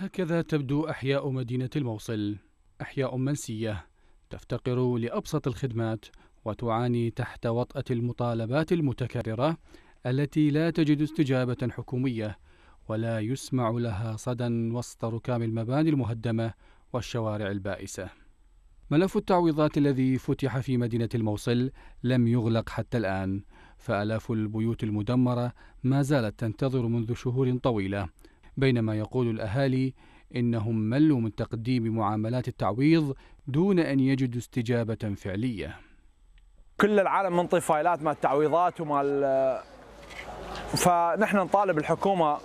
هكذا تبدو أحياء مدينة الموصل أحياء منسية تفتقر لأبسط الخدمات وتعاني تحت وطأة المطالبات المتكررة التي لا تجد استجابة حكومية ولا يسمع لها صدى وسط ركام المباني المهدمة والشوارع البائسة. ملف التعويضات الذي فتح في مدينة الموصل لم يغلق حتى الآن، فآلاف البيوت المدمرة ما زالت تنتظر منذ شهور طويلة بينما يقول الأهالي إنهم ملوا من تقديم معاملات التعويض دون أن يجدوا استجابة فعلية كل العالم منطي فايلات مال التعويضات ومال فنحن نطالب الحكومة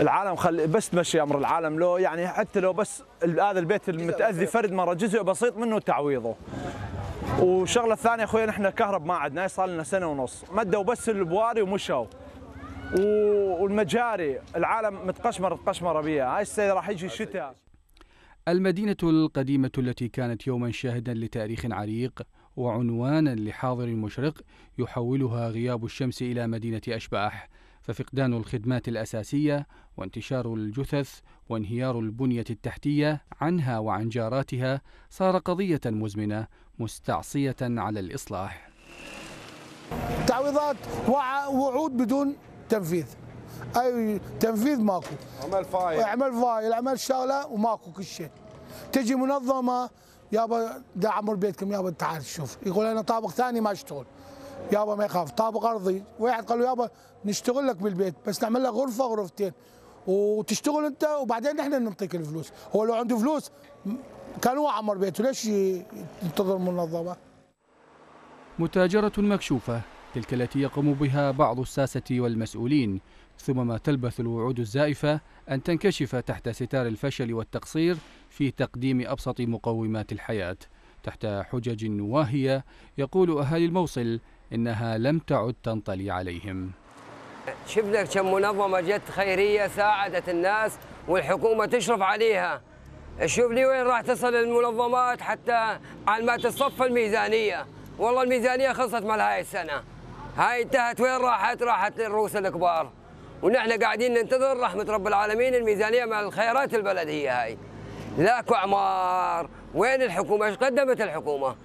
العالم خل بس تمشي امر العالم لو يعني حتى لو بس هذا البيت المتاذي فرد مره جزء بسيط منه تعويضه وشغلة الثانيه اخوي نحن كهرب ما عندنا صار لنا سنه ونص مدوا بس البواري ومشوا والمجاري العالم متقشمر تقشمره بها هاي السيد راح يجي الشتاء المدينة القديمة التي كانت يوما شاهدا لتاريخ عريق وعنوانا لحاضر مشرق يحولها غياب الشمس إلى مدينة أشباح ففقدان الخدمات الأساسية وانتشار الجثث وانهيار البنية التحتية عنها وعن جاراتها صار قضية مزمنة مستعصية على الإصلاح تعويضات وعود بدون تنفيذ اي تنفيذ ماكو عمل فايل اعمل فايل اعمل شغله وماكو كل شيء تجي منظمه يابا دا عمر بيتكم يابا تعال شوف يقول انا طابق ثاني ما اشتغل يابا ما يخاف طابق ارضي واحد قال له يابا نشتغل لك بالبيت بس نعمل لك غرفه غرفتين وتشتغل انت وبعدين احنا نعطيك الفلوس هو لو عنده فلوس كان هو عمر بيته ليش ينتظر منظمه متاجره مكشوفه تلك التي يقوم بها بعض الساسة والمسؤولين ثم ما تلبث الوعود الزائفة أن تنكشف تحت ستار الفشل والتقصير في تقديم أبسط مقومات الحياة تحت حجج واهية يقول أهالي الموصل إنها لم تعد تنطلي عليهم شفنا كم منظمة جت خيرية ساعدت الناس والحكومة تشرف عليها شوف لي وين راح تصل المنظمات حتى على ما تصف الميزانية والله الميزانية خلصت مال هاي السنة هاي انتهت وين راحت؟ راحت للرؤوس الكبار ونحن قاعدين ننتظر رحمة رب العالمين الميزانية مع الخيرات البلدية هاي لاكو اعمار وين الحكومة؟ ايش قدمت الحكومة؟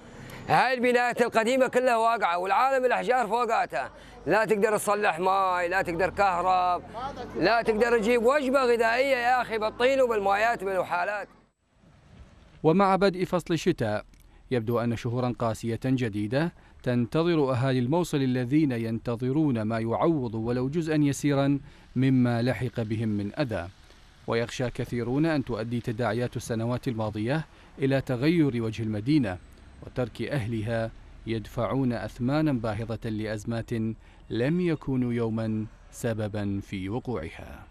هاي البنايات القديمة كلها واقعة والعالم الأحجار فوقاتها لا تقدر تصلح ماي لا تقدر كهرب لا تقدر تجيب وجبة غذائية يا أخي بالطين وبالمايات وبالوحالات ومع بدء فصل الشتاء يبدو أن شهورا قاسية جديدة تنتظر أهالي الموصل الذين ينتظرون ما يعوض ولو جزءا يسيرا مما لحق بهم من أذى ويخشى كثيرون أن تؤدي تداعيات السنوات الماضية إلى تغير وجه المدينة وترك أهلها يدفعون أثمانا باهظة لأزمات لم يكونوا يوما سببا في وقوعها